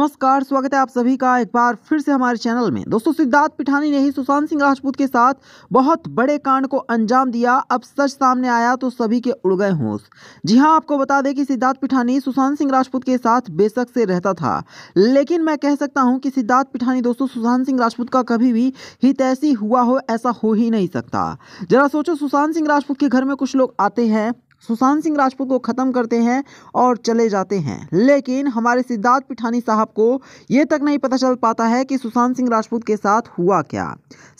नमस्कार स्वागत है आप सभी का एक बार फिर से हमारे चैनल में दोस्तों सिद्धार्थ पिठानी ने ही सुशांत सिंह राजपूत के साथ बहुत बड़े कांड को अंजाम दिया अब सच सामने आया तो सभी के उड़ गए होश जी हां आपको बता दें कि सिद्धार्थ पिठानी सुशांत सिंह राजपूत के साथ बेशक से रहता था लेकिन मैं कह सकता हूं कि सिद्धार्थ पिठानी दोस्तों सुशांत सिंह राजपूत का कभी भी हितैषी हुआ हो ऐसा हो ही नहीं सकता जरा सोचो सुशांत सिंह राजपूत के घर में कुछ लोग आते हैं सुशांत सिंह राजपूत को ख़त्म करते हैं और चले जाते हैं लेकिन हमारे सिद्धार्थ पिठानी साहब को ये तक नहीं पता चल पाता है कि सुशांत सिंह राजपूत के साथ हुआ क्या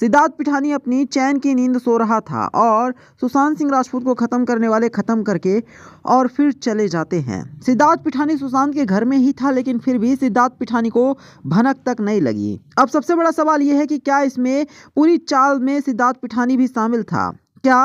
सिद्धार्थ पिठानी अपनी चैन की नींद सो रहा था और सुशांत सिंह राजपूत को ख़त्म करने वाले ख़त्म करके और फिर चले जाते हैं सिद्धार्थ पिठानी सुशांत के घर में ही था लेकिन फिर भी सिद्धार्थ पिठानी को भनक तक नहीं लगी अब सबसे बड़ा सवाल यह है कि क्या इसमें पूरी चाल में सिद्धार्थ पिठानी भी शामिल था क्या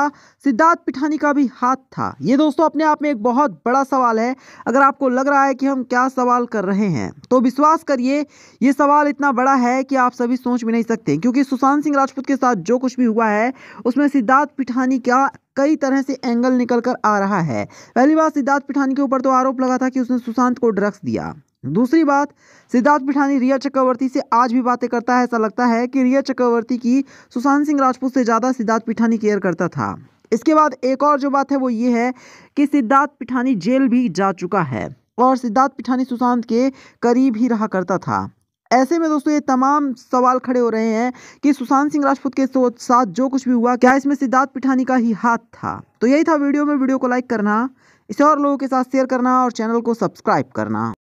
सिद्धार्थ पिठानी का भी हाथ था ये दोस्तों अपने आप में एक बहुत बड़ा सवाल है अगर आपको लग रहा है कि हम क्या सवाल कर रहे हैं तो विश्वास करिए ये सवाल इतना बड़ा है कि आप सभी सोच भी नहीं सकते क्योंकि सुशांत सिंह राजपूत के साथ जो कुछ भी हुआ है उसमें सिद्धार्थ पिठानी का कई तरह से एंगल निकल कर आ रहा है पहली बार सिद्धार्थ पिठानी के ऊपर तो आरोप लगा था कि उसने सुशांत को ड्रग्स दिया दूसरी बात सिद्धार्थ पिठानी रिया चक्रवर्ती से आज भी बातें करता है ऐसा लगता है कि रिया चक्रवर्ती की सुशांत सिंह राजपूत से ज़्यादा सिद्धार्थ पिठानी केयर करता था इसके बाद एक और जो बात है वो ये है कि सिद्धार्थ पिठानी जेल भी जा चुका है और सिद्धार्थ पिठानी सुशांत के करीब ही रहा करता था ऐसे में दोस्तों ये तमाम सवाल खड़े हो रहे हैं कि सुशांत सिंह राजपूत के साथ जो कुछ भी हुआ क्या इसमें सिद्धार्थ पिठानी का ही हाथ था तो यही था वीडियो में वीडियो को लाइक करना इसे और लोगों के साथ शेयर करना और चैनल को सब्सक्राइब करना